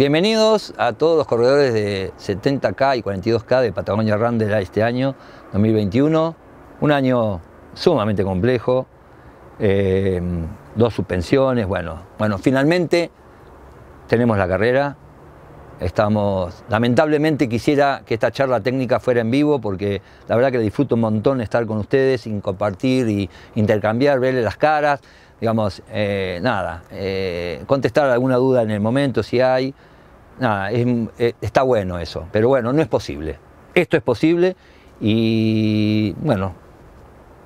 Bienvenidos a todos los corredores de 70K y 42K de Patagonia Randall este año 2021. Un año sumamente complejo, eh, dos suspensiones, bueno, bueno, finalmente tenemos la carrera. Estamos, lamentablemente quisiera que esta charla técnica fuera en vivo porque la verdad que disfruto un montón estar con ustedes compartir y intercambiar, verle las caras digamos, eh, nada, eh, contestar alguna duda en el momento si hay, nada, eh, está bueno eso, pero bueno, no es posible. Esto es posible y bueno,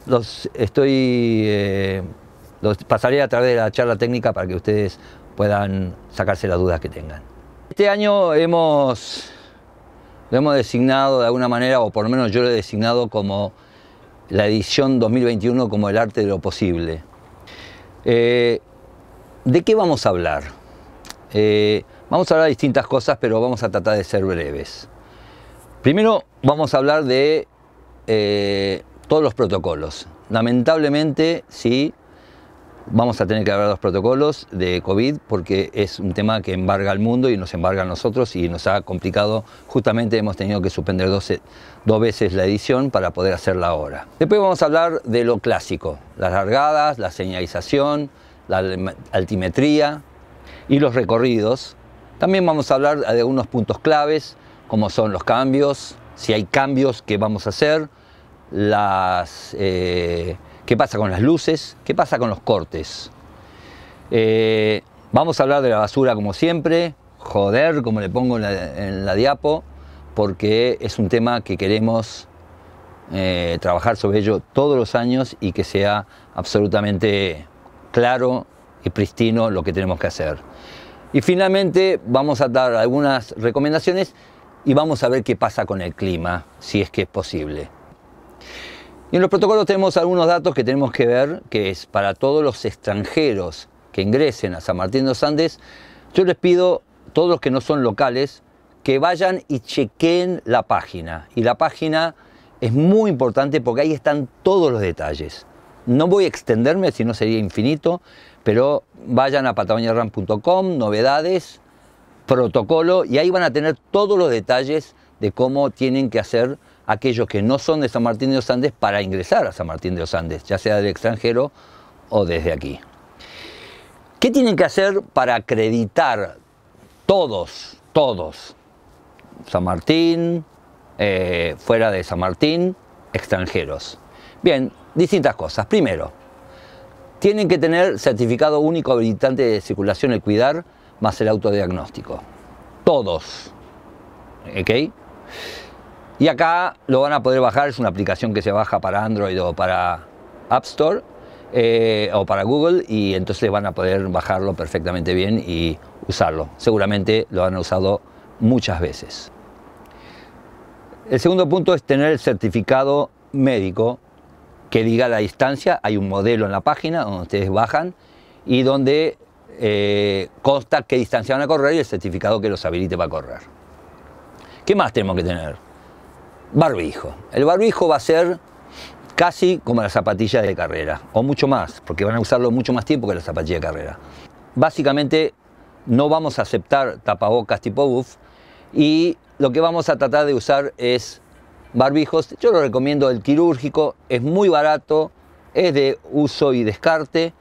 los estoy, eh, pasaré a través de la charla técnica para que ustedes puedan sacarse las dudas que tengan. Este año hemos, lo hemos designado de alguna manera, o por lo menos yo lo he designado como la edición 2021 como el arte de lo posible. Eh, ¿De qué vamos a hablar? Vamos a hablar de distintas cosas, pero vamos a tratar de ser breves. Primero vamos a hablar de eh, todos los protocolos. Lamentablemente, sí, vamos a tener que hablar de los protocolos de COVID porque es un tema que embarga al mundo y nos embarga a nosotros y nos ha complicado. Justamente hemos tenido que suspender 12, dos veces la edición para poder hacerla ahora. Después vamos a hablar de lo clásico, las largadas, la señalización, la altimetría y los recorridos también vamos a hablar de algunos puntos claves, como son los cambios, si hay cambios que vamos a hacer, eh, qué pasa con las luces, qué pasa con los cortes. Eh, vamos a hablar de la basura como siempre, joder, como le pongo en la, diapo, porque es un tema que queremos eh, trabajar sobre ello todos los años y que sea absolutamente claro y pristino lo que tenemos que hacer. Y finalmente vamos a dar algunas recomendaciones y vamos a ver qué pasa con el clima, si es que es posible. Y en los protocolos tenemos algunos datos que tenemos que ver, que es para todos los extranjeros que ingresen a San Martín de los Andes, yo les pido, todos los que no son locales, que vayan y chequen la página. Y la página es muy importante porque ahí están todos los detalles. No voy a extenderme, si no sería infinito, pero vayan a patagoniaram.com, novedades, protocolo, y ahí van a tener todos los detalles de cómo tienen que hacer aquellos que no son de San Martín de los Andes para ingresar a San Martín de los Andes, ya sea del extranjero o desde aquí. ¿Qué tienen que hacer para acreditar todos, todos, San Martín, eh, fuera de San Martín, extranjeros? Bien, distintas cosas. Primero, tienen que tener certificado único habilitante de circulación el cuidar más el autodiagnóstico. Todos. ¿Ok? Y acá lo van a poder bajar, es una aplicación que se baja para Android o para App Store eh, o para Google y entonces van a poder bajarlo perfectamente bien y usarlo. Seguramente lo han usado muchas veces. El segundo punto es tener el certificado médico que diga la distancia, hay un modelo en la página donde ustedes bajan y donde eh, consta qué distancia van a correr y el certificado que los habilite para correr. ¿Qué más tenemos que tener? Barbijo. El barbijo va a ser casi como las zapatillas de carrera, o mucho más, porque van a usarlo mucho más tiempo que las zapatillas de carrera. Básicamente no vamos a aceptar tapabocas tipo buff y lo que vamos a tratar de usar es barbijos. Yo lo recomiendo el quirúrgico, es muy barato, es de uso y descarte,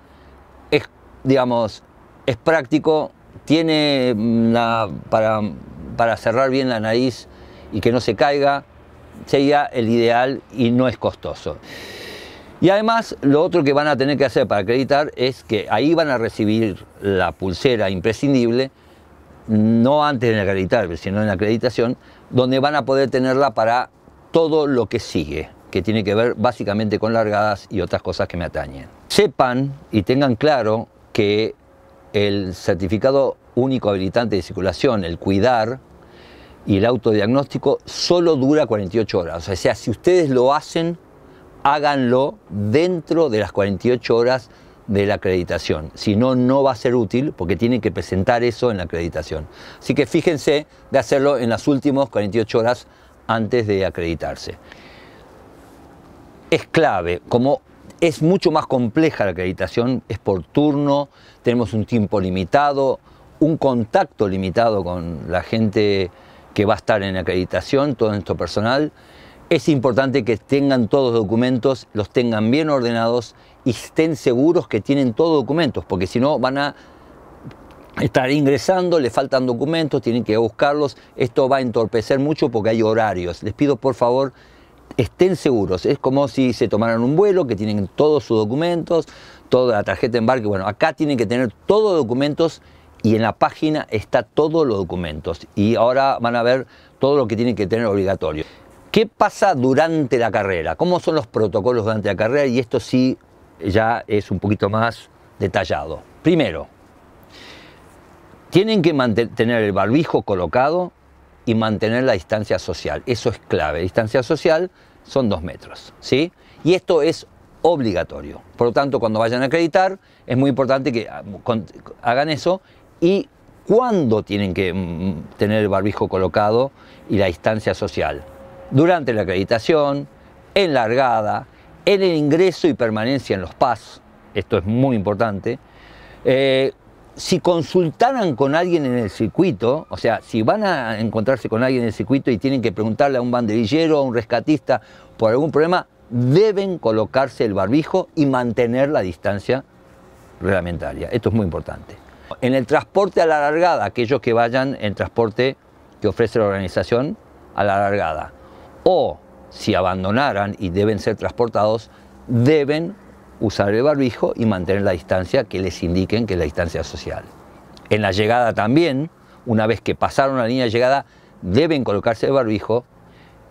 es, digamos, es práctico, tiene mm, para, para cerrar bien la nariz y que no se caiga, sería el ideal y no es costoso. Y además lo otro que van a tener que hacer para acreditar es que ahí van a recibir la pulsera imprescindible, no antes de acreditar, sino en la acreditación, donde van a poder tenerla para todo lo que sigue, que tiene que ver básicamente con largadas y otras cosas que me atañen. Sepan y tengan claro que el certificado único habilitante de circulación, el cuidar y el autodiagnóstico solo dura 48 horas. O sea, si ustedes lo hacen, háganlo dentro de las 48 horas de la acreditación. Si no, no va a ser útil porque tienen que presentar eso en la acreditación. Así que fíjense de hacerlo en las últimas 48 horas antes de acreditarse. Es clave, como es mucho más compleja la acreditación, es por turno, tenemos un tiempo limitado, un contacto limitado con la gente que va a estar en acreditación, todo nuestro personal. Es importante que tengan todos los documentos, los tengan bien ordenados y estén seguros que tienen todos documentos, porque si no van a estar ingresando, le faltan documentos, tienen que buscarlos. Esto va a entorpecer mucho porque hay horarios. Les pido por favor estén seguros. Es como si se tomaran un vuelo, que tienen todos sus documentos, toda la tarjeta de embarque. Bueno, acá tienen que tener todos los documentos y en la página está todos los documentos. Y ahora van a ver todo lo que tienen que tener obligatorio. ¿Qué pasa durante la carrera? ¿Cómo son los protocolos durante la carrera? Y esto sí ya es un poquito más detallado. Primero, tienen que mantener el barbijo colocado y mantener la distancia social. Eso es clave. Distancia social son dos metros. ¿sí? Y esto es obligatorio. Por lo tanto, cuando vayan a acreditar, es muy importante que ah, hagan eso y cuándo tienen que mm, tener el barbijo colocado y la distancia social. Durante la acreditación, en largada, en el ingreso y permanencia en los PAS, esto es muy importante, eh, si consultaran con alguien en el circuito, o sea, si van a encontrarse con alguien en el circuito y tienen que preguntarle a un banderillero, o a un rescatista por algún problema, deben colocarse el barbijo y mantener la distancia reglamentaria. Esto es muy importante. En el transporte a la largada, aquellos que vayan en transporte que ofrece la organización a la largada, o si abandonaran y deben ser transportados, deben usar el barbijo y mantener la distancia que les indiquen que es la distancia social. En la llegada también, una vez que pasaron la línea de llegada, deben colocarse el barbijo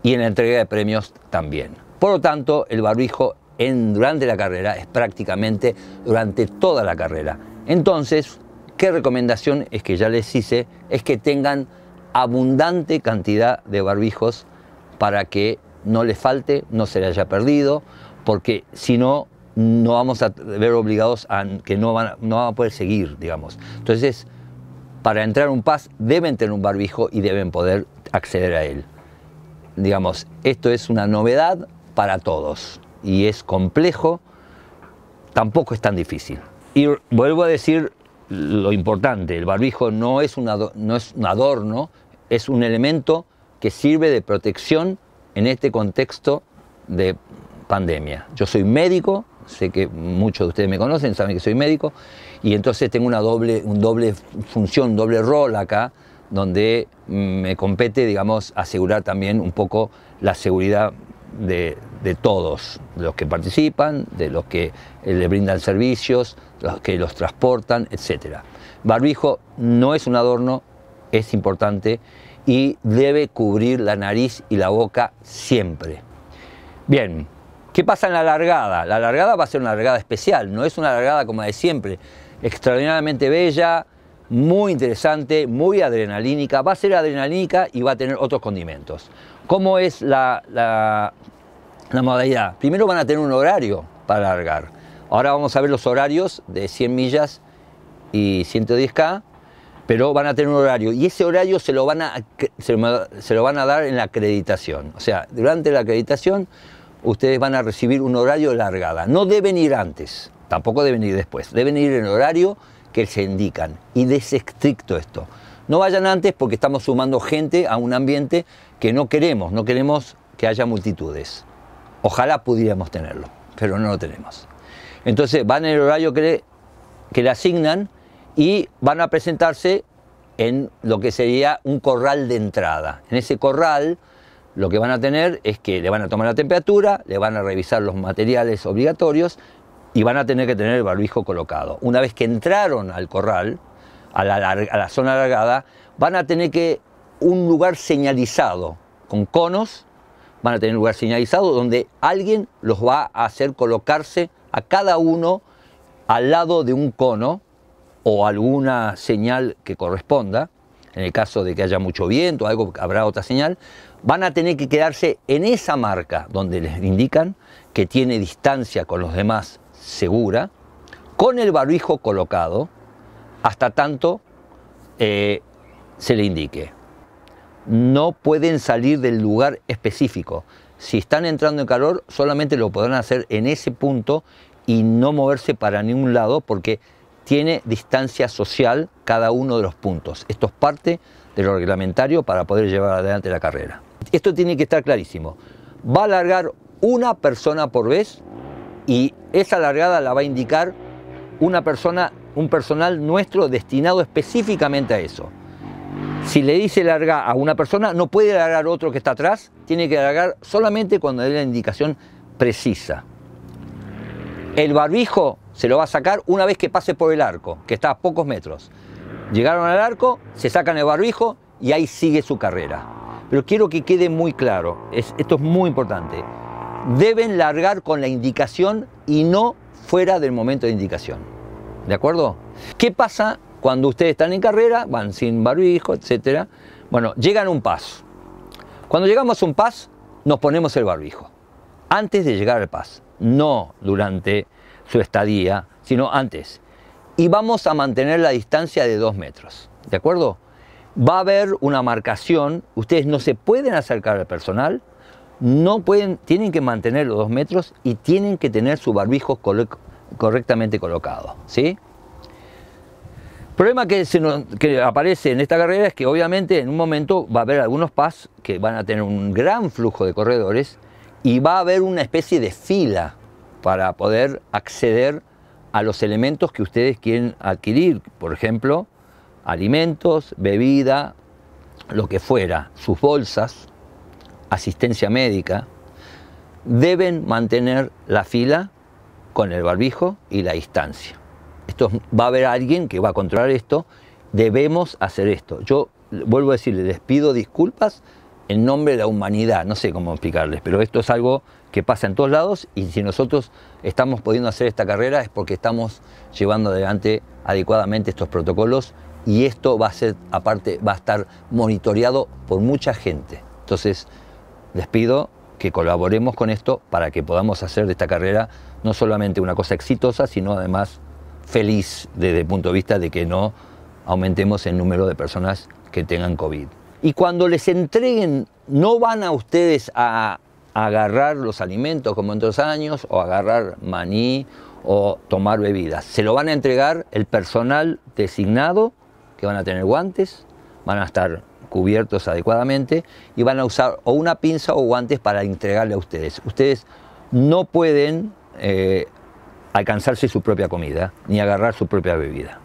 y en la entrega de premios también. Por lo tanto, el barbijo en, durante la carrera es prácticamente durante toda la carrera. Entonces, ¿qué recomendación es que ya les hice? Es que tengan abundante cantidad de barbijos para que no les falte, no se le haya perdido, porque si no no vamos a ver obligados a que no van, no a poder seguir, digamos. Entonces, para entrar a un PAS deben tener un barbijo y deben poder acceder a él. Digamos, esto es una novedad para todos y es complejo, tampoco es tan difícil. Y vuelvo a decir lo importante, el barbijo no es, no es un adorno, es un elemento que sirve de protección en este contexto de pandemia. Yo soy médico, sé que muchos de ustedes me conocen, saben que soy médico, y entonces tengo una doble, un doble función, doble rol acá, donde mm, me compete, digamos, asegurar también un poco la seguridad de, todos, de los que participan, de los que eh, le brindan servicios, los que los transportan, etc. Barbijo no es un adorno, es importante y debe cubrir la nariz y la boca siempre. Bien, ¿Qué pasa en la largada? La largada va a ser una largada especial, no es una largada como de siempre, extraordinariamente bella, muy interesante, muy adrenalínica, va a ser adrenalínica y va a tener otros condimentos. ¿Cómo es la, modalidad? Primero van a tener un horario para largar. Ahora vamos a ver los horarios de 100 millas y 110K, pero van a tener un horario y ese horario se lo van a, se lo van a dar en la acreditación. O sea, durante la acreditación ustedes van a recibir un horario de largada. No deben ir antes, tampoco deben ir después. Deben ir en el horario que se indican. Y estricto esto. No vayan antes porque estamos sumando gente a un ambiente que no queremos. No queremos que haya multitudes. Ojalá pudiéramos tenerlo, pero no lo tenemos. Entonces van en el horario que que le asignan y van a presentarse en lo que sería un corral de entrada. En ese corral lo que van a tener es que le van a tomar la temperatura, le van a revisar los materiales obligatorios y van a tener que tener el barbijo colocado. Una vez que entraron al corral, a la, zona alargada, van a tener que un lugar señalizado con conos, van a tener un lugar señalizado donde alguien los va a hacer colocarse a cada uno al lado de un cono o alguna señal que corresponda en el caso de que haya mucho viento, algo, habrá otra señal, van a tener que quedarse en esa marca donde les indican que tiene distancia con los demás segura, con el barbijo colocado, hasta tanto eh, se le indique. No pueden salir del lugar específico. Si están entrando en calor, solamente lo podrán hacer en ese punto y no moverse para ningún lado porque tiene distancia social cada uno de los puntos. Esto es parte de lo reglamentario para poder llevar adelante la carrera. Esto tiene que estar clarísimo. Va a alargar una persona por vez y esa largada la va a indicar una persona, un personal nuestro destinado específicamente a eso. Si le dice larga a una persona, no puede alargar otro que está atrás, tiene que alargar solamente cuando dé la indicación precisa. El barbijo se lo va a sacar una vez que pase por el arco, que está a pocos metros. Llegaron al arco, se sacan el barbijo y ahí sigue su carrera. Pero quiero que quede muy claro, esto es muy importante. Deben largar con la indicación y no fuera del momento de indicación. ¿De acuerdo? ¿Qué pasa cuando ustedes están en carrera, van sin barbijo, etcétera? Bueno, llegan a un paso. Cuando llegamos a un paso, nos ponemos el barbijo. Antes de llegar al paso, no durante su estadía, sino antes. Y vamos a mantener la distancia de dos metros, ¿de acuerdo? Va a haber una marcación, ustedes no se pueden acercar al personal, no pueden, tienen que mantener los dos metros y tienen que tener su barbijo correctamente colocado, ¿sí? problema que, se que, aparece en esta carrera es que obviamente en un momento va a haber algunos pas que van a tener un gran flujo de corredores y va a haber una especie de fila para poder acceder a los elementos que ustedes quieren adquirir, por ejemplo, alimentos, bebida, lo que fuera, sus bolsas, asistencia médica, deben mantener la fila con el barbijo y la distancia. Esto va a haber alguien que va a controlar esto, debemos hacer esto. Yo vuelvo a decirles, les pido disculpas en nombre de la humanidad, no sé cómo explicarles, pero esto es algo que pasa en todos lados y si nosotros estamos pudiendo hacer esta carrera es porque estamos llevando adelante adecuadamente estos protocolos y esto va a ser, aparte, va a estar monitoreado por mucha gente. Entonces, les pido que colaboremos con esto para que podamos hacer de esta carrera no solamente una cosa exitosa, sino además feliz desde el punto de vista de que no aumentemos el número de personas que tengan COVID. Y cuando les entreguen, no van a ustedes a agarrar los alimentos como en otros años o agarrar maní o tomar bebidas. Se lo van a entregar el personal designado, que van a tener guantes, van a estar cubiertos adecuadamente y van a usar o una pinza o guantes para entregarle a ustedes. Ustedes no pueden eh, alcanzarse su propia comida ni agarrar su propia bebida.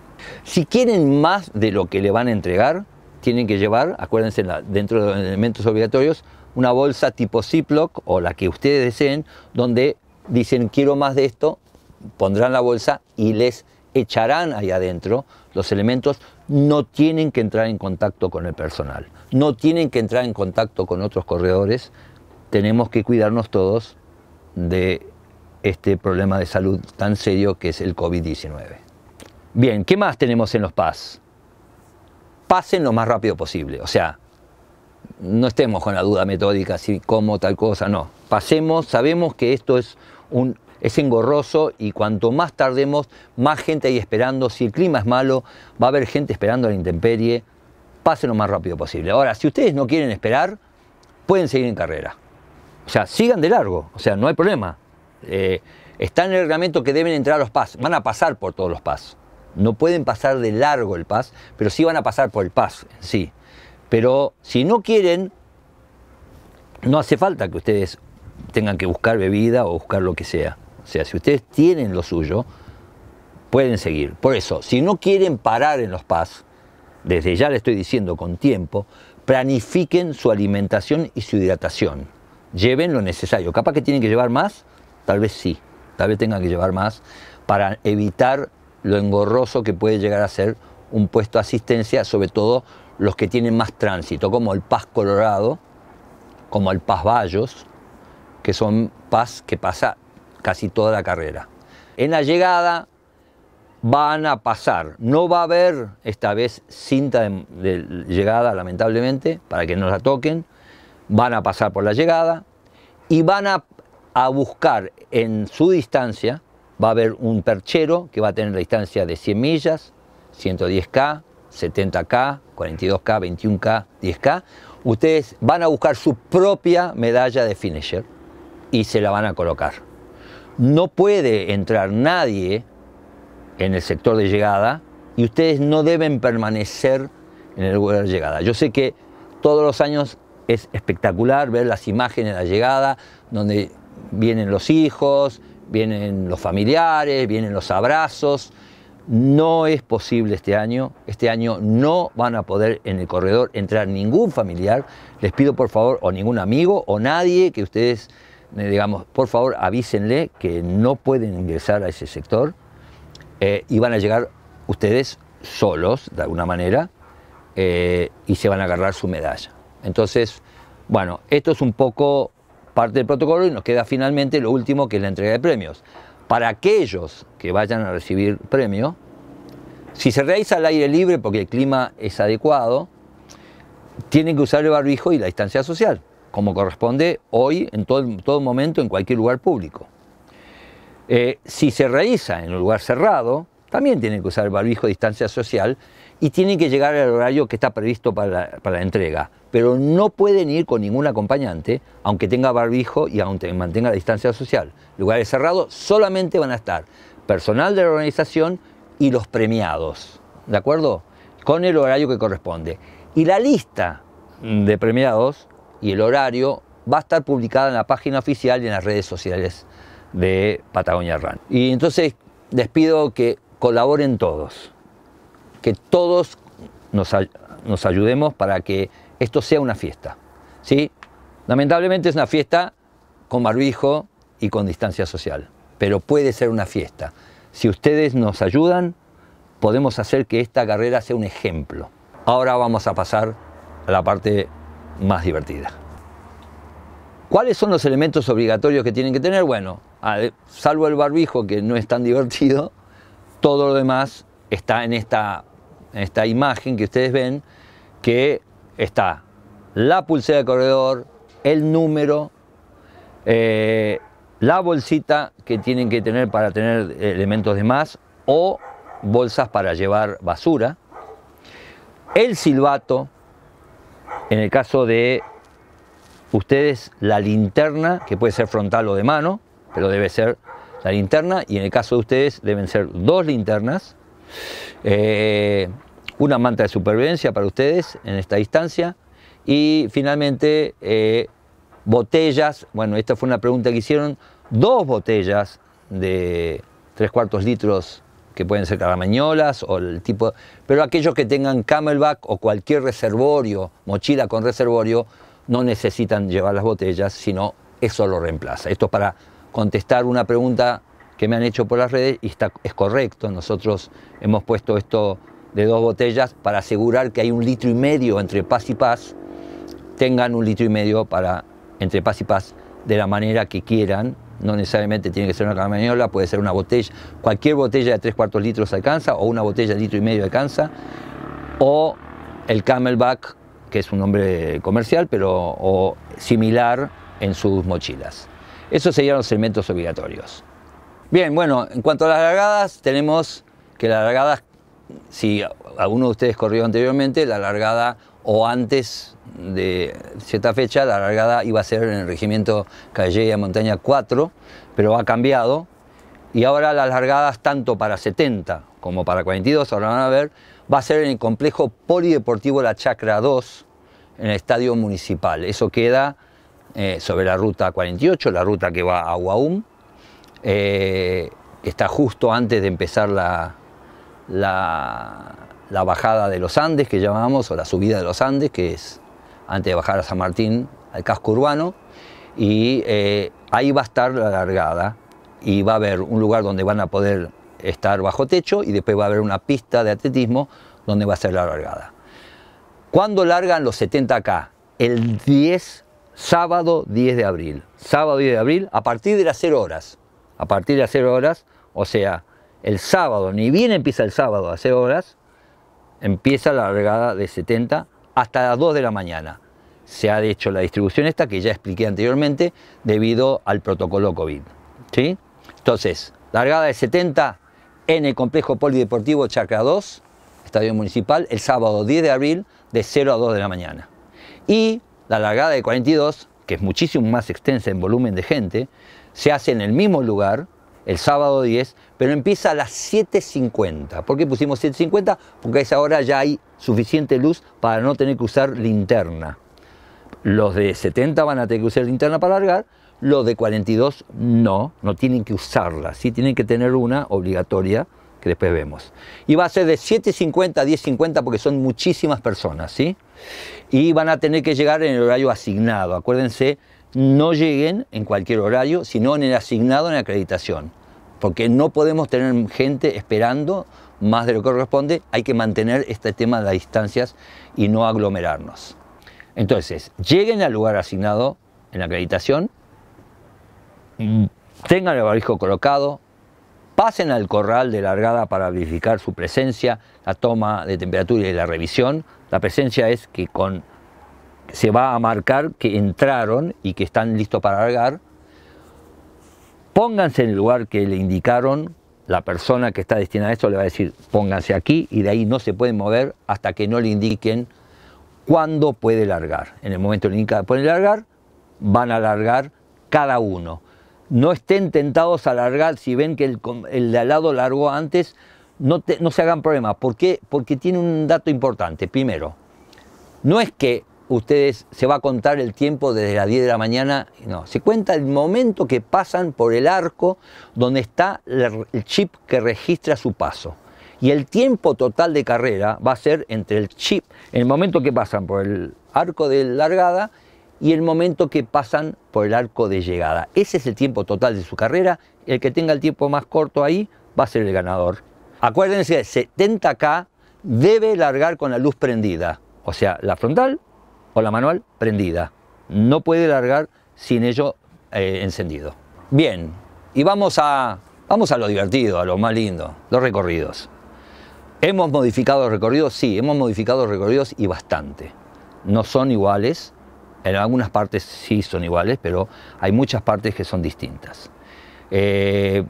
Si quieren más de lo que le van a entregar, tienen que llevar, acuérdense, dentro de los elementos obligatorios, una bolsa tipo Ziploc o la que ustedes deseen, donde dicen quiero más de esto, pondrán la bolsa y les echarán ahí adentro los elementos, no tienen que entrar en contacto con el personal, no tienen que entrar en contacto con otros corredores, tenemos que cuidarnos todos de este problema de salud tan serio que es el COVID-19. Bien, ¿qué más tenemos en los PAS? Pasen lo más rápido posible, o sea, no estemos con la duda metódica, si como tal cosa, no. Pasemos, sabemos que esto es, un, es engorroso y cuanto más tardemos, más gente ahí esperando. Si el clima es malo, va a haber gente esperando a la intemperie. Pasen lo más rápido posible. Ahora, si ustedes no quieren esperar, pueden seguir en carrera. O sea, sigan de largo, o sea, no hay problema. Eh, está en el reglamento que deben entrar los PAS, van a pasar por todos los PAS. No pueden pasar de largo el PAS, pero sí van a pasar por el PAS en sí. Pero si no quieren, no hace falta que ustedes tengan que buscar bebida o buscar lo que sea. O sea, si ustedes tienen lo suyo, pueden seguir. Por eso, si no quieren parar en los PAS, desde ya le estoy diciendo con tiempo, planifiquen su alimentación y su hidratación. Lleven lo necesario. Capaz que tienen que llevar más, tal vez sí, tal vez tengan que llevar más para evitar lo engorroso que puede llegar a ser un puesto de asistencia, sobre todo los que tienen más tránsito, como el Paz Colorado, como el Paz Bayos, que son Paz que pasa casi toda la carrera. En la llegada van a pasar, no va a haber esta vez cinta de, llegada, lamentablemente, para que no la toquen, van a pasar por la llegada y van a, a buscar en su distancia, va a haber un perchero que va a tener la distancia de 100 millas, 110K, 70K, 42K, 21K, 10K, ustedes van a buscar su propia medalla de finisher y se la van a colocar. No puede entrar nadie en el sector de llegada y ustedes no deben permanecer en el lugar de llegada. Yo sé que todos los años es espectacular ver las imágenes de la llegada, donde vienen los hijos, vienen los familiares, vienen los abrazos, no es posible este año, este año no van a poder en el corredor entrar ningún familiar, les pido por favor, o ningún amigo, o nadie que ustedes, eh, digamos, por favor avísenle que no pueden ingresar a ese sector eh, y van a llegar ustedes solos, de alguna manera, eh, y se van a agarrar su medalla. Entonces, bueno, esto es un poco parte del protocolo y nos queda finalmente lo último que es la entrega de premios. Para aquellos que vayan a recibir premio. Si se realiza al aire libre porque el clima es adecuado, tienen que usar el barbijo y la distancia social, como corresponde hoy en todo, momento en cualquier lugar público. Eh, si se realiza en un lugar cerrado, también tienen que usar el barbijo y distancia social y tienen que llegar al horario que está previsto para para la entrega. Pero no pueden ir con ningún acompañante, aunque tenga barbijo y aunque mantenga la distancia social. Lugares cerrados solamente van a estar personal de la organización y los premiados, ¿de acuerdo? Con el horario que corresponde. Y la lista de premiados y el horario va a estar publicada en la página oficial y en las redes sociales de Patagonia Run. Y entonces les pido que colaboren todos, que todos nos, nos ayudemos para que esto sea una fiesta. ¿sí? Lamentablemente es una fiesta con barbijo y con distancia social pero puede ser una fiesta. Si ustedes nos ayudan, podemos hacer que esta carrera sea un ejemplo. Ahora vamos a pasar a la parte más divertida. ¿Cuáles son los elementos obligatorios que tienen que tener? Bueno, salvo el barbijo, que no es tan divertido, todo lo demás está en esta, esta imagen que ustedes ven, que está la pulsera de corredor, el número, eh, la bolsita que tienen que tener para tener elementos de más o bolsas para llevar basura, el silbato, en el caso de ustedes la linterna, que puede ser frontal o de mano, pero debe ser la linterna, y en el caso de ustedes deben ser dos linternas, eh, una manta de supervivencia para ustedes en esta distancia, y finalmente eh, botellas, bueno, esta fue una pregunta que hicieron, dos botellas de tres cuartos litros que pueden ser caramañolas o el tipo, pero aquellos que tengan camelback o cualquier reservorio, mochila con reservorio, no necesitan llevar las botellas, sino eso lo reemplaza. Esto es para contestar una pregunta que me han hecho por las redes y está, es correcto. Nosotros hemos puesto esto de dos botellas para asegurar que hay un litro y medio entre paz y paz, tengan un litro y medio para entre pas y pas, de la manera que quieran. No necesariamente tiene que ser una campañola, puede ser una botella. Cualquier botella de tres cuartos litros alcanza, o una botella de litro y medio alcanza, o el camelback, que es un nombre comercial, pero similar en sus mochilas. Esos serían los elementos obligatorios. Bien, bueno, en cuanto a las largadas, tenemos que las largadas, si alguno de ustedes corrió anteriormente, la largada o antes de cierta fecha, la largada iba a ser en el regimiento Calle Montaña 4, pero ha cambiado y ahora las largadas tanto para 70 como para 42, ahora van a ver, va a ser en el complejo polideportivo La Chacra 2, en el estadio municipal. Eso queda eh, sobre la ruta 48, la ruta que va a Guaum. Eh, está justo antes de empezar la la bajada de los Andes, que llamamos, o la subida de los Andes, que es antes de bajar a San Martín, al casco urbano, y eh, ahí va a estar la largada, y va a haber un lugar donde van a poder estar bajo techo, y después va a haber una pista de atletismo donde va a ser la largada. ¿Cuándo largan los 70K? El 10, sábado 10 de abril. Sábado 10 de abril, a partir de las 0 horas. A partir de las 0 horas, o sea, el sábado, ni bien empieza el sábado a 0 horas, empieza la largada de 70 hasta las 2 de la mañana. Se ha hecho la distribución esta que ya expliqué anteriormente debido al protocolo COVID. ¿sí? Entonces, largada de 70 en el complejo polideportivo Chacra 2, Estadio Municipal, el sábado 10 de abril de 0 a 2 de la mañana. Y la largada de 42, que es muchísimo más extensa en volumen de gente, se hace en el mismo lugar, el sábado 10, pero empieza a las 7.50. ¿Por qué pusimos 7.50? Porque a esa hora ya hay suficiente luz para no tener que usar linterna. Los de 70 van a tener que usar linterna para largar, los de 42 no, no tienen que usarla, sí tienen que tener una obligatoria que después vemos. Y va a ser de 7.50 a 10.50 porque son muchísimas personas, ¿sí? Y van a tener que llegar en el horario asignado. Acuérdense no lleguen en cualquier horario, sino en el asignado en la acreditación, porque no podemos tener gente esperando más de lo que corresponde, hay que mantener este tema de las distancias y no aglomerarnos. Entonces, lleguen al lugar asignado en acreditación, tengan el barrijo colocado, pasen al corral de largada para verificar su presencia, la toma de temperatura y la revisión. La presencia es que con se va a marcar que entraron y que están listos para largar. Pónganse en el lugar que le indicaron, la persona que está destinada a esto le va a decir pónganse aquí y de ahí no se pueden mover hasta que no le indiquen cuándo puede largar. En el momento que le indican largar, van a largar cada uno. No estén tentados a largar, si ven que el, de al lado largó antes, no, no se hagan problemas. ¿Por qué? Porque tiene un dato importante. Primero, no es que ustedes se va a contar el tiempo desde las 10 de la mañana, no, se cuenta el momento que pasan por el arco donde está el chip que registra su paso. Y el tiempo total de carrera va a ser entre el chip, el momento que pasan por el arco de largada y el momento que pasan por el arco de llegada. Ese es el tiempo total de su carrera. El que tenga el tiempo más corto ahí va a ser el ganador. Acuérdense, 70K debe largar con la luz prendida, o sea, la frontal con la manual prendida. No puede largar sin ello eh, encendido. Bien, y vamos a, vamos a lo divertido, a lo más lindo, los recorridos. ¿Hemos modificado recorridos? Sí, hemos modificado recorridos y bastante. No son iguales, en algunas partes sí son iguales, pero hay muchas partes que son distintas. Eh,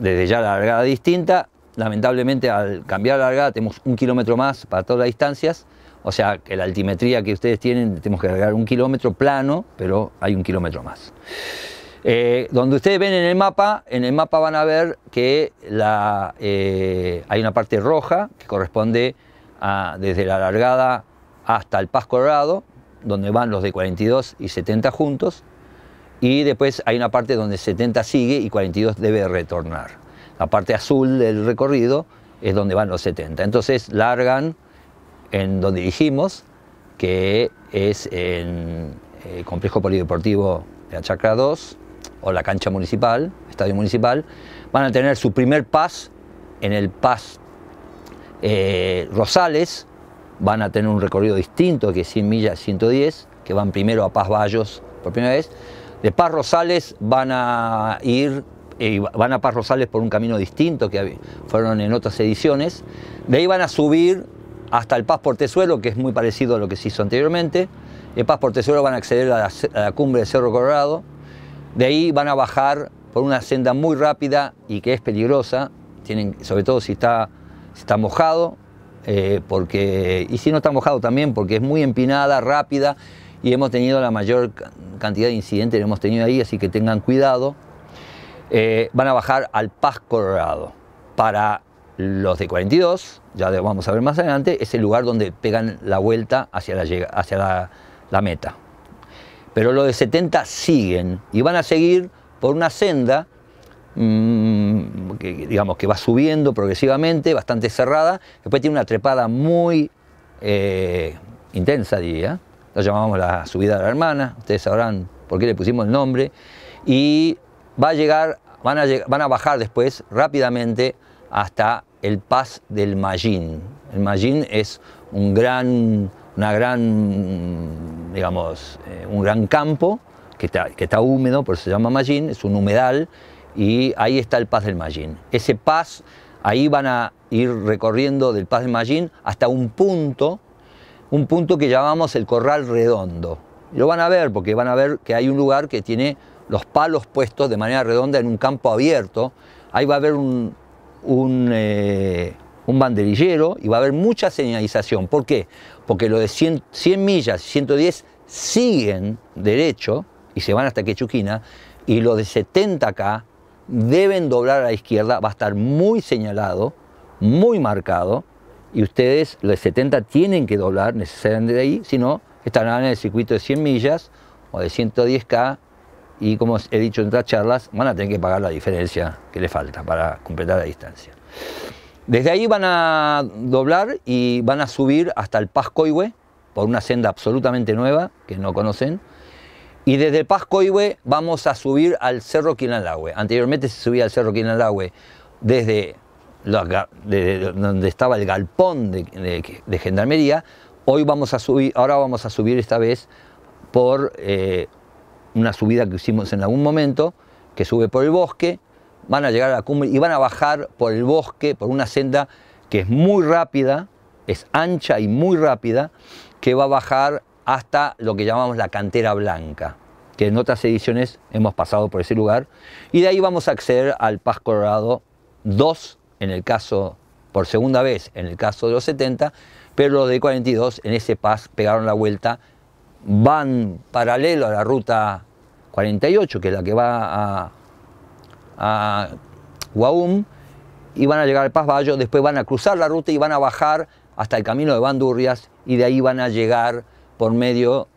desde ya la largada distinta, lamentablemente al cambiar la largada tenemos un kilómetro más para todas las distancias, o sea, que la altimetría que ustedes tienen, tenemos que agregar un kilómetro plano, pero hay un kilómetro más. Eh, donde ustedes ven en el mapa, en el mapa van a ver que eh, hay una parte roja que corresponde desde la largada hasta el paso Colorado, donde van los de 42 y 70 juntos, y después hay una parte donde 70 sigue y 42 debe retornar. La parte azul del recorrido es donde van los 70. Entonces largan en donde dijimos... que es en el eh, complejo polideportivo de la Chacra 2 o la cancha municipal, estadio municipal, van a tener su primer pas en el Paz... Eh, Rosales, van a tener un recorrido distinto que 100 millas 110, que van primero a Paz Bayos... por primera vez. De Paz Rosales van a ir eh, van a Paz Rosales por un camino distinto que fueron en otras ediciones. De ahí van a subir hasta el Paz tesuelo que es muy parecido a lo que se hizo anteriormente. El Paz tesuelo van a acceder a la, cumbre de Cerro Colorado. De ahí van a bajar por una senda muy rápida y que es peligrosa, tienen, sobre todo si está, está mojado, eh, porque, y si no está mojado también, porque es muy empinada, rápida, y hemos tenido la mayor cantidad de incidentes que hemos tenido ahí, así que tengan cuidado. Eh, van a bajar al Paz Colorado para los de 42, ya vamos a ver más adelante, es el lugar donde pegan la vuelta hacia la, hacia la, meta. Pero los de 70 siguen y van a seguir por una senda mm, que, digamos que va subiendo progresivamente, bastante cerrada, después tiene una trepada muy eh, intensa, diría, la llamamos la subida de la hermana, ustedes sabrán por qué le pusimos el nombre, y va a llegar, van a, van a bajar después rápidamente hasta el Paz del Mayín. El Mayín es un gran, una gran, digamos, eh, un gran campo que está, que está, húmedo, por eso se llama Mayín, es un humedal, y ahí está el Paz del Mayín. Ese Paz, ahí van a ir recorriendo del Paz del Mayín hasta un punto, un punto que llamamos el Corral Redondo. Lo van a ver porque van a ver que hay un lugar que tiene los palos puestos de manera redonda en un campo abierto. Ahí va a haber un, eh, un, banderillero y va a haber mucha señalización. ¿Por qué? Porque lo de 100, millas y 110 siguen derecho y se van hasta Quechuquina y los de 70 k deben doblar a la izquierda, va a estar muy señalado, muy marcado y ustedes, los de 70, tienen que doblar necesariamente de ahí, si no, estarán en el circuito de 100 millas o de 110K y como he dicho en otras charlas, van a tener que pagar la diferencia que le falta para completar la distancia. Desde ahí van a doblar y van a subir hasta el Paz Coihue, por una senda absolutamente nueva que no conocen. Y desde el Coihue vamos a subir al Cerro Quilalagüe. Anteriormente se subía al Cerro Quilalagüe desde, donde estaba el galpón de, Gendarmería. Hoy vamos a subir, ahora vamos a subir esta vez por... Eh, una subida que hicimos en algún momento, que sube por el bosque, van a llegar a la cumbre y van a bajar por el bosque, por una senda que es muy rápida, es ancha y muy rápida, que va a bajar hasta lo que llamamos la cantera blanca, que en otras ediciones hemos pasado por ese lugar, y de ahí vamos a acceder al Paz Colorado 2, en el caso, por segunda vez en el caso de los 70, pero los de 42 en ese Paz pegaron la vuelta van paralelo a la ruta 48, que es la que va a, a y van a llegar al Paz después van a cruzar la ruta y van a bajar hasta el camino de Bandurrias y de ahí van a llegar por medio,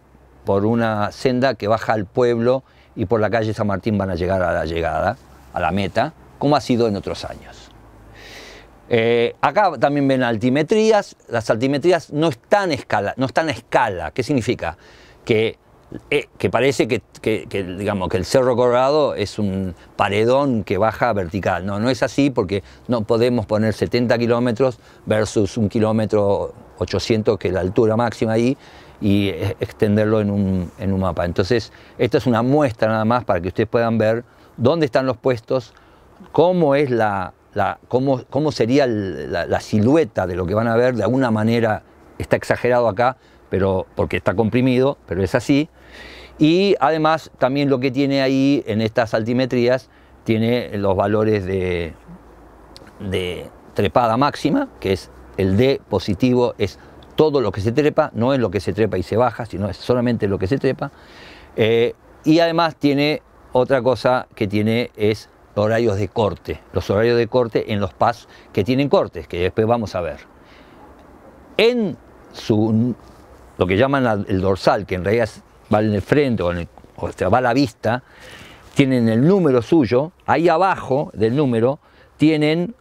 por una senda que baja al pueblo y por la calle San Martín van a llegar a la llegada, a la meta, como ha sido en otros años. Eh, acá también ven altimetrías, las altimetrías no están, escala, no están a escala. ¿Qué significa? Que, eh, parece que, digamos, que el Cerro Corrado es un paredón que baja vertical. No, no es así porque no podemos poner 70 kilómetros versus un kilómetro 800, que es la altura máxima ahí, y e, extenderlo en un, en un mapa. Entonces, esta es una muestra nada más para que ustedes puedan ver dónde están los puestos, cómo es la cómo, sería la, silueta de lo que van a ver, de alguna manera está exagerado acá, pero porque está comprimido, pero es así. Y además también lo que tiene ahí en estas altimetrías tiene los valores de, trepada máxima, que es el D positivo, es todo lo que se trepa, no es lo que se trepa y se baja, sino es solamente lo que se trepa. Eh, y además tiene otra cosa que tiene es horarios de corte, los horarios de corte en los PAS que tienen cortes, que después vamos a ver. En su, lo que llaman el dorsal, que en realidad va en el frente o, sea, va a la vista, tienen el número suyo, ahí abajo del número tienen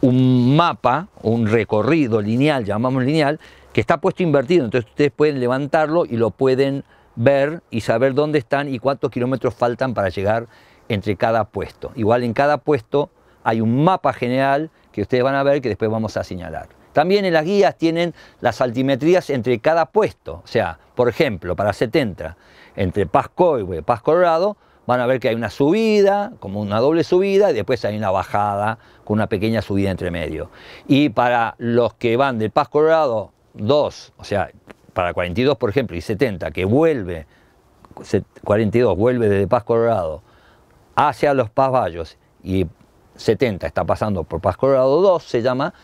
un mapa, un recorrido lineal, llamamos lineal, que está puesto invertido, entonces ustedes pueden levantarlo y lo pueden ver y saber dónde están y cuántos kilómetros faltan para llegar entre cada puesto. Igual en cada puesto hay un mapa general que ustedes van a ver que después vamos a señalar. También en las guías tienen las altimetrías entre cada puesto. O sea, por ejemplo, para 70, entre Pasco y Paz Colorado, van a ver que hay una subida, como una doble subida, y después hay una bajada con una pequeña subida entre medio. Y para los que van del Paz Colorado dos, o sea, para 42, por ejemplo, y 70, que vuelve, 42 vuelve desde Paz Colorado hacia los Paz y 70 está pasando por Paz Colorado 2, se llama,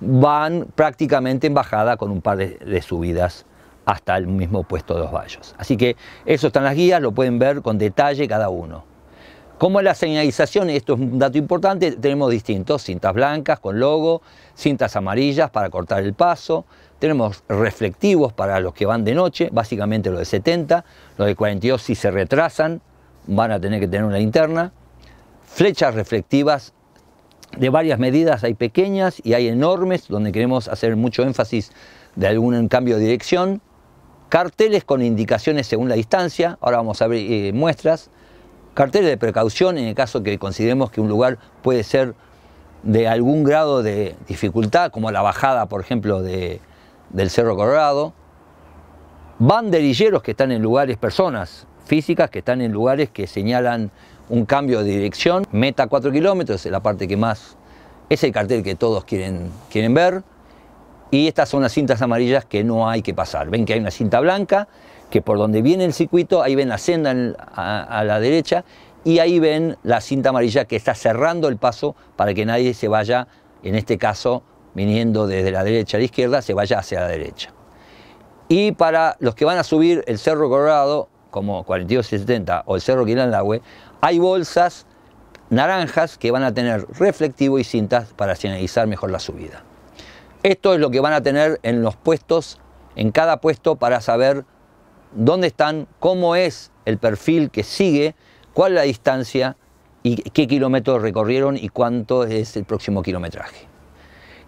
van prácticamente en bajada con un par de, subidas hasta el mismo puesto de los vallos. Así que eso están las guías, lo pueden ver con detalle cada uno. Como la señalización, esto es un dato importante, tenemos distintos, cintas blancas con logo, cintas amarillas para cortar el paso, tenemos reflectivos para los que van de noche, básicamente los de 70, los de 42 si se retrasan van a tener que tener una linterna, flechas reflectivas de varias medidas, hay pequeñas y hay enormes, donde queremos hacer mucho énfasis de algún cambio de dirección, carteles con indicaciones según la distancia, ahora vamos a ver eh, muestras, carteles de precaución en el caso que consideremos que un lugar puede ser de algún grado de dificultad, como la bajada, por ejemplo, del Cerro Colorado. Banderilleros que están en lugares, personas físicas que están en lugares que señalan un cambio de dirección. Meta 4 kilómetros, es la parte que más... Es el cartel que todos quieren, quieren ver. Y estas son las cintas amarillas que no hay que pasar. Ven que hay una cinta blanca que por donde viene el circuito, ahí ven la senda a, la derecha y ahí ven la cinta amarilla que está cerrando el paso para que nadie se vaya, en este caso, viniendo desde la derecha a la izquierda, se vaya hacia la derecha. Y para los que van a subir el Cerro Colorado, como 4270 o el Cerro Quilanlahue, hay bolsas naranjas que van a tener reflectivo y cintas para señalizar mejor la subida. Esto es lo que van a tener en los puestos, en cada puesto para saber dónde están, cómo es el perfil que sigue, cuál es la distancia y qué kilómetros recorrieron y cuánto es el próximo kilometraje.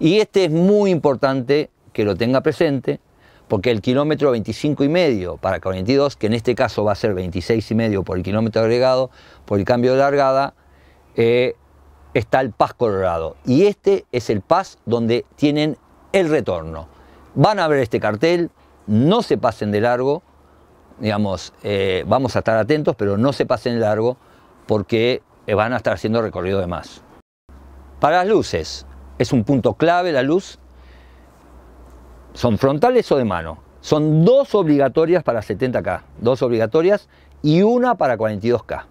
Y este es muy importante que lo tenga presente porque el kilómetro 25 y medio para 42, que en este caso va a ser 26 y medio por el kilómetro agregado, por el cambio de largada, eh, está el Paz Colorado. Y este es el PAS donde tienen el retorno. Van a ver este cartel, no se pasen de largo, digamos, eh, vamos a estar atentos, pero no se pasen largo porque eh, van a estar haciendo recorrido de más. Para las luces, es un punto clave la luz. ¿Son frontales o de mano? Son dos obligatorias para 70K, dos obligatorias y una para 42K.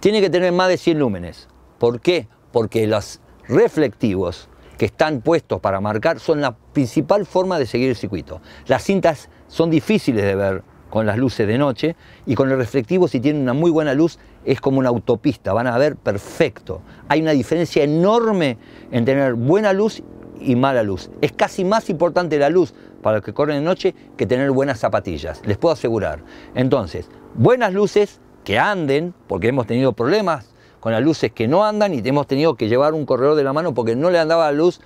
Tiene que tener más de 100 lúmenes. ¿Por qué? Porque los reflectivos que están puestos para marcar son la principal forma de seguir el circuito. Las cintas son difíciles de ver con las luces de noche y con el reflectivo si tiene una muy buena luz es como una autopista, van a ver perfecto. Hay una diferencia enorme en tener buena luz y mala luz. Es casi más importante la luz para los que corren de noche que tener buenas zapatillas, les puedo asegurar. Entonces, buenas luces que anden, porque hemos tenido problemas con las luces que no andan y hemos tenido que llevar un corredor de la mano porque no le andaba la luz.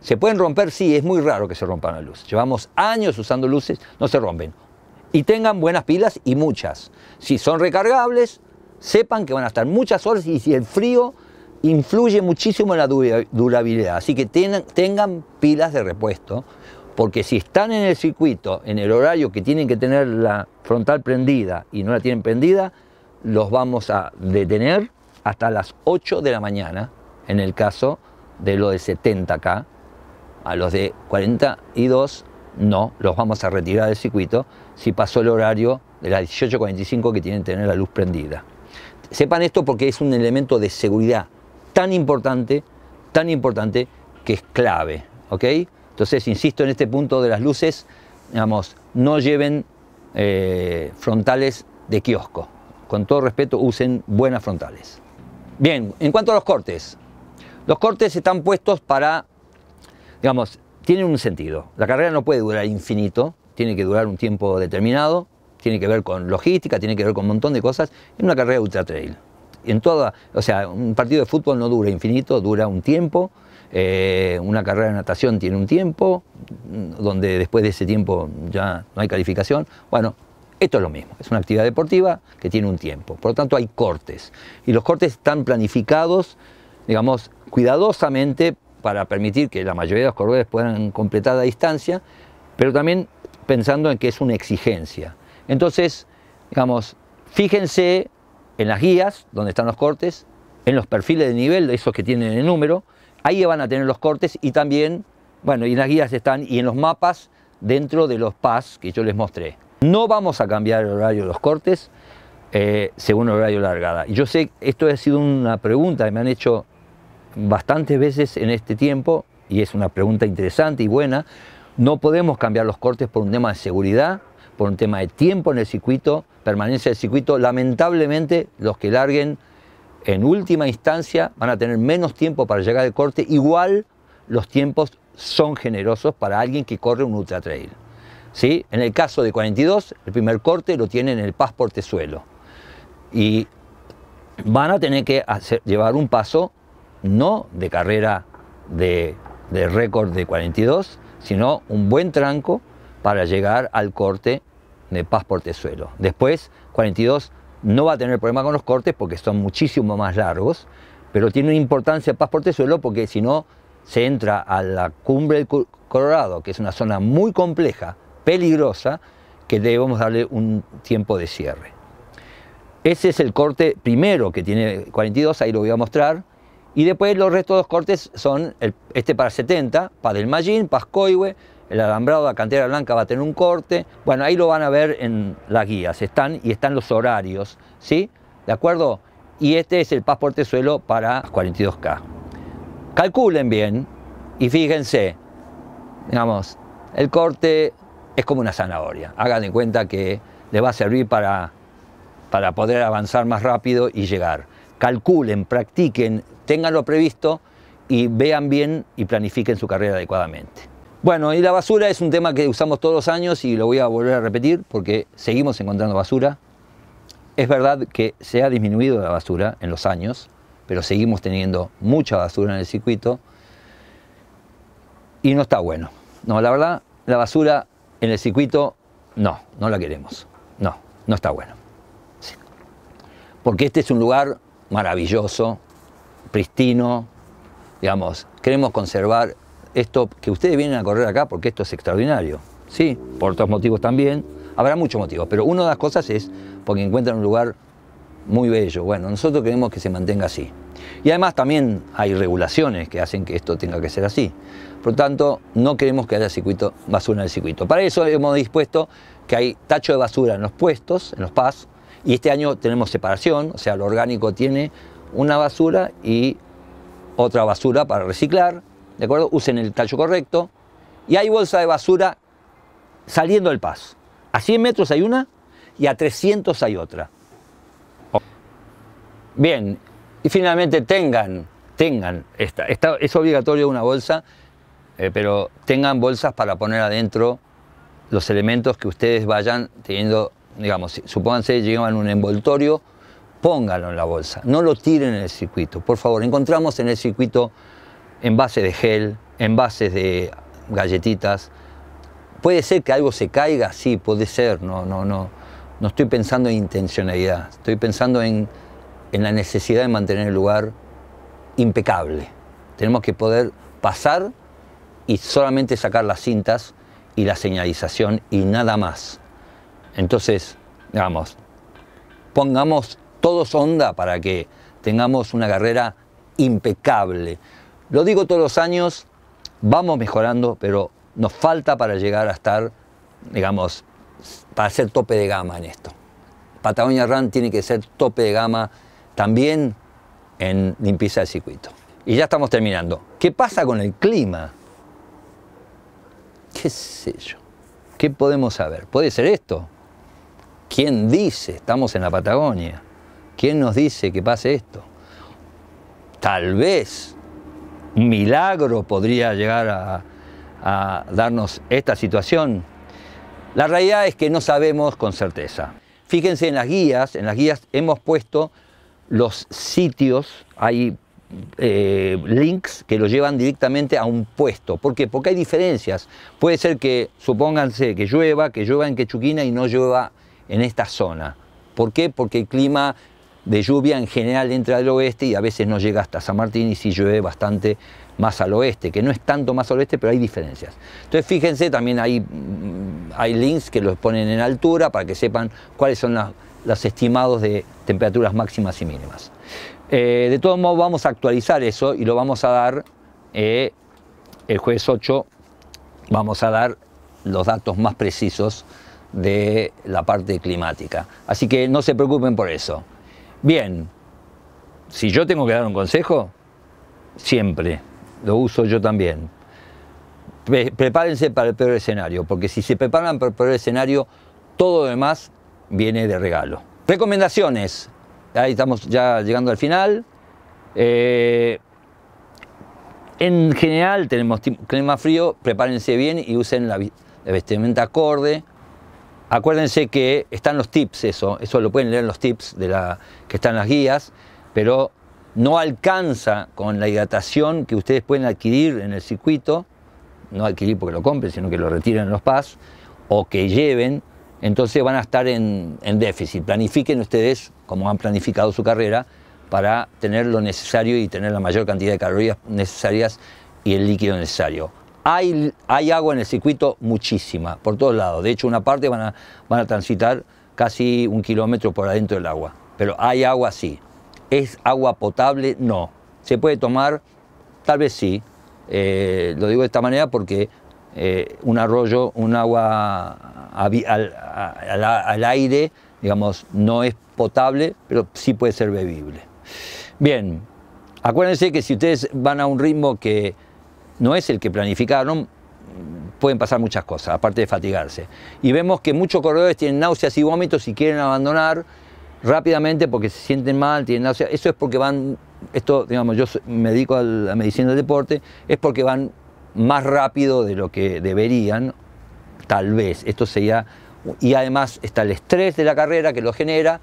¿Se pueden romper? Sí, es muy raro que se rompan la luz. Llevamos años usando luces, no se rompen y tengan buenas pilas y muchas. Si son recargables, sepan que van a estar muchas horas y si el frío influye muchísimo en la durabilidad. Así que tengan, tengan pilas de repuesto, porque si están en el circuito, en el horario que tienen que tener la frontal prendida y no la tienen prendida, los vamos a detener hasta las 8 de la mañana, en el caso de los de 70 K... a los de 42 no, los vamos a retirar del circuito si pasó el horario de las 18.45 que tienen que tener la luz prendida. Sepan esto porque es un elemento de seguridad tan importante, tan importante que es clave. ¿ok? Entonces, insisto en este punto de las luces, digamos, no lleven eh, frontales de kiosco. Con todo respeto, usen buenas frontales. Bien, en cuanto a los cortes, los cortes están puestos para, digamos, tienen un sentido. La carrera no puede durar infinito, tiene que durar un tiempo determinado, tiene que ver con logística, tiene que ver con un montón de cosas, en una carrera de ultra trail. En toda, o sea, un partido de fútbol no dura infinito, dura un tiempo, eh, una carrera de natación tiene un tiempo, donde después de ese tiempo ya no hay calificación. Bueno, esto es lo mismo, es una actividad deportiva que tiene un tiempo, por lo tanto hay cortes. Y los cortes están planificados, digamos, cuidadosamente para permitir que la mayoría de los corredores puedan completar la distancia, pero también pensando en que es una exigencia. Entonces, digamos, fíjense en las guías, donde están los cortes, en los perfiles de nivel, de esos que tienen el número, ahí van a tener los cortes y también, bueno, y en las guías están, y en los mapas dentro de los PAS que yo les mostré. No vamos a cambiar el horario de los cortes eh, según el horario largada. Yo sé, esto ha sido una pregunta que me han hecho bastantes veces en este tiempo, y es una pregunta interesante y buena, no podemos cambiar los cortes por un tema de seguridad, por un tema de tiempo en el circuito, permanencia del circuito. Lamentablemente, los que larguen en última instancia van a tener menos tiempo para llegar al corte. Igual los tiempos son generosos para alguien que corre un ultra trail. En el caso de 42, el primer corte lo tienen en el pasporte suelo. Y van a tener que llevar un paso no de carrera de, de récord de 42, sino un buen tranco para llegar al corte de Paz Tezuelo. Después, 42 no va a tener problema con los cortes porque son muchísimo más largos, pero tiene importancia Paz Tezuelo porque si no se entra a la cumbre del Colorado, que es una zona muy compleja, peligrosa, que debemos darle un tiempo de cierre. Ese es el corte primero que tiene 42, ahí lo voy a mostrar. Y después los restos de los cortes son este para 70, para del para Pascoihue, el alambrado de la cantera blanca va a tener un corte. Bueno, ahí lo van a ver en las guías, están y están los horarios, ¿sí? ¿De acuerdo? Y este es el pasporte suelo para 42K. Calculen bien y fíjense, digamos, el corte es como una zanahoria. Hagan en cuenta que le va a servir para, para poder avanzar más rápido y llegar calculen, practiquen, lo previsto y vean bien y planifiquen su carrera adecuadamente. Bueno, y la basura es un tema que usamos todos los años y lo voy a volver a repetir porque seguimos encontrando basura. Es verdad que se ha disminuido la basura en los años, pero seguimos teniendo mucha basura en el circuito y no está bueno. No, la verdad, la basura en el circuito no, no la queremos. No, no está bueno. Porque este es un lugar maravilloso, pristino, digamos, queremos conservar esto que ustedes vienen a correr acá porque esto es extraordinario, sí, por otros motivos también, habrá muchos motivos, pero una de las cosas es porque encuentran un lugar muy bello, bueno, nosotros queremos que se mantenga así. Y además también hay regulaciones que hacen que esto tenga que ser así. Por lo tanto, no queremos que haya circuito, basura en el circuito. Para eso hemos dispuesto que hay tacho de basura en los puestos, en los PAS, y este año tenemos separación, o sea, lo orgánico tiene una basura y otra basura para reciclar, ¿de acuerdo? Usen el tallo correcto. Y hay bolsa de basura saliendo del paso. A 100 metros hay una y a 300 hay otra. Bien, y finalmente tengan, tengan, esta, es obligatorio una bolsa, eh, pero tengan bolsas para poner adentro los elementos que ustedes vayan teniendo digamos, supónganse, llevan un envoltorio, póngalo en la bolsa, no lo tiren en el circuito. Por favor, encontramos en el circuito envases de gel, envases de galletitas. Puede ser que algo se caiga, sí, puede ser, no, no, no. No estoy pensando en intencionalidad, estoy pensando en, en la necesidad de mantener el lugar impecable. Tenemos que poder pasar y solamente sacar las cintas y la señalización y nada más. Entonces, digamos, pongamos todos onda para que tengamos una carrera impecable. Lo digo todos los años, vamos mejorando, pero nos falta para llegar a estar, digamos, para ser tope de gama en esto. Patagonia Run tiene que ser tope de gama también en limpieza de circuito. Y ya estamos terminando. ¿Qué pasa con el clima? ¿Qué sé yo? ¿Qué podemos saber? ¿Puede ser esto? ¿Quién dice? Estamos en la Patagonia. ¿Quién nos dice que pase esto? Tal vez un milagro podría llegar a, darnos esta situación. La realidad es que no sabemos con certeza. Fíjense en las guías, en las guías hemos puesto los sitios, hay eh, links que lo llevan directamente a un puesto. ¿Por qué? Porque hay diferencias. Puede ser que, supónganse, que llueva, que llueva en Quechuquina y no llueva en esta zona. ¿Por qué? Porque el clima de lluvia en general entra al oeste y a veces no llega hasta San Martín y si llueve bastante más al oeste, que no es tanto más al oeste, pero hay diferencias. Entonces fíjense, también hay, mm, hay links que los ponen en altura para que sepan cuáles son las, los estimados de temperaturas máximas y mínimas. Eh, de todos modos vamos a actualizar eso y lo vamos a dar eh, el jueves 8, vamos a dar los datos más precisos de la parte climática. Así que no se preocupen por eso. Bien, si yo tengo que dar un consejo, siempre, lo uso yo también. prepárense para el peor escenario, porque si se preparan para el peor escenario, todo lo demás viene de regalo. Recomendaciones. Ahí estamos ya llegando al final. Eh, en general tenemos clima frío, prepárense bien y usen la vestimenta acorde, Acuérdense que están los tips, eso, eso lo pueden leer en los tips de que están las guías, pero no alcanza con la hidratación que ustedes pueden adquirir en el circuito, no adquirir porque lo compren, sino que lo retiren en los PAS o que lleven, entonces van a estar en déficit. Planifiquen ustedes, como han planificado su carrera, para tener lo necesario y tener la mayor cantidad de calorías necesarias y el líquido necesario. Hay, agua en el circuito muchísima, por todos lados. De hecho, una parte van a, transitar casi un kilómetro por adentro del agua. Pero hay agua sí. ¿Es agua potable? No. ¿Se puede tomar? Tal vez sí. Eh, lo digo de esta manera porque eh, un arroyo, un agua al, aire, digamos, no es potable, pero sí puede ser bebible. Bien, acuérdense que si ustedes van a un ritmo que no es el que planificaron, pueden pasar muchas cosas, aparte de fatigarse. Y vemos que muchos corredores tienen náuseas y vómitos y quieren abandonar rápidamente porque se sienten mal, tienen náuseas. Eso es porque van, esto, digamos, yo me dedico a la medicina del deporte, es porque van más rápido de lo que deberían, tal vez. Esto sería, y además está el estrés de la carrera que lo genera,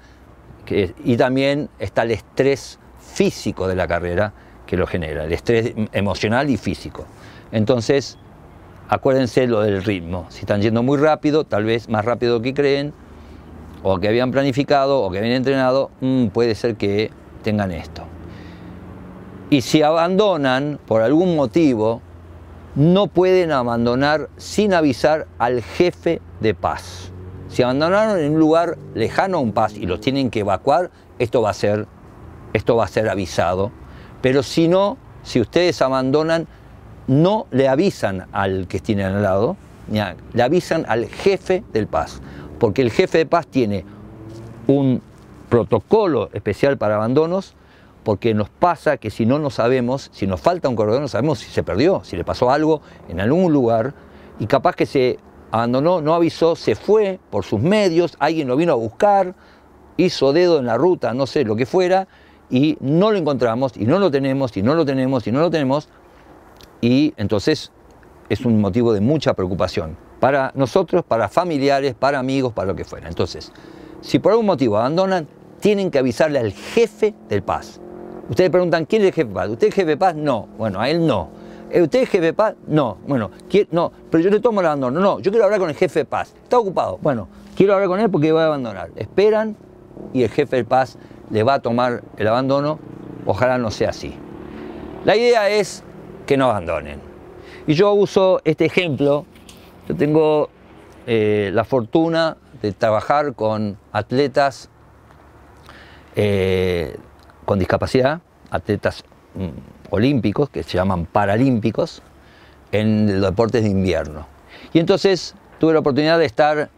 y también está el estrés físico de la carrera, que lo genera, el estrés emocional y físico. Entonces, acuérdense lo del ritmo. Si están yendo muy rápido, tal vez más rápido que creen, o que habían planificado, o que habían entrenado, mm, puede ser que tengan esto. Y si abandonan por algún motivo, no pueden abandonar sin avisar al jefe de paz. Si abandonaron en un lugar lejano a un paz y los tienen que evacuar, esto va a ser, esto va a ser avisado pero si no, si ustedes abandonan, no le avisan al que tiene al lado, le avisan al jefe del paz, porque el jefe de paz tiene un protocolo especial para abandonos, porque nos pasa que si no nos sabemos, si nos falta un corredor, no sabemos si se perdió, si le pasó algo en algún lugar, y capaz que se abandonó, no avisó, se fue por sus medios, alguien lo vino a buscar, hizo dedo en la ruta, no sé, lo que fuera, y no lo encontramos y no lo tenemos y no lo tenemos y no lo tenemos y entonces es un motivo de mucha preocupación para nosotros, para familiares, para amigos, para lo que fuera. Entonces, si por algún motivo abandonan, tienen que avisarle al jefe del paz. Ustedes preguntan, ¿quién es el jefe de paz? ¿Usted es jefe de paz? No. Bueno, a él no. Eh, ¿Usted es jefe de paz? No. Bueno, no, pero yo le tomo el abandono. No, yo quiero hablar con el jefe de paz. Está ocupado. Bueno, quiero hablar con él porque va a abandonar. Esperan y el jefe del paz le va a tomar el abandono, ojalá no sea así. La idea es que no abandonen. Y yo uso este ejemplo, yo tengo eh, la fortuna de trabajar con atletas eh, con discapacidad, atletas mm, olímpicos, que se llaman paralímpicos, en los deportes de invierno. Y entonces tuve la oportunidad de estar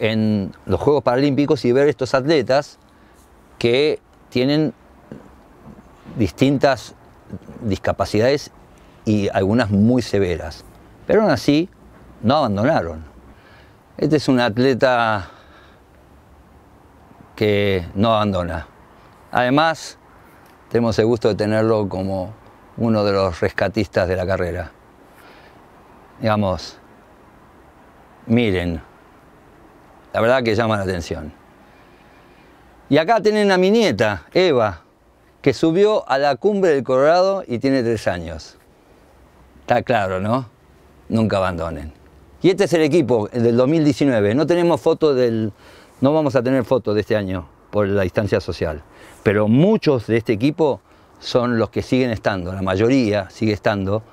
en los Juegos Paralímpicos y ver estos atletas que tienen distintas discapacidades y algunas muy severas. Pero aún así, no abandonaron. Este es un atleta que no abandona. Además, tenemos el gusto de tenerlo como uno de los rescatistas de la carrera. Digamos, miren, la verdad que llama la atención. Y acá tienen a mi nieta, Eva, que subió a la cumbre del Colorado y tiene tres años. Está claro, ¿no? Nunca abandonen. Y este es el equipo del 2019. No tenemos fotos del... No vamos a tener fotos de este año por la distancia social. Pero muchos de este equipo son los que siguen estando, la mayoría sigue estando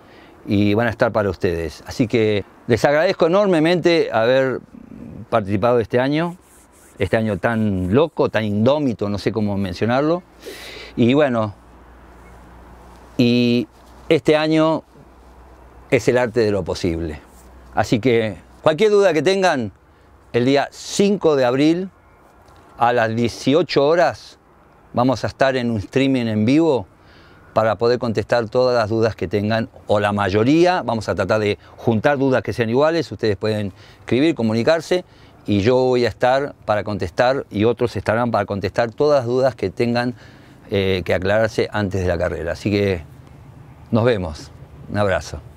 y van a estar para ustedes. Así que les agradezco enormemente haber participado este año este año tan loco, tan indómito, no sé cómo mencionarlo. Y bueno, y este año es el arte de lo posible. Así que cualquier duda que tengan, el día 5 de abril a las 18 horas vamos a estar en un streaming en vivo para poder contestar todas las dudas que tengan o la mayoría. Vamos a tratar de juntar dudas que sean iguales. Ustedes pueden escribir, comunicarse y yo voy a estar para contestar y otros estarán para contestar todas las dudas que tengan eh, que aclararse antes de la carrera. Así que nos vemos. Un abrazo.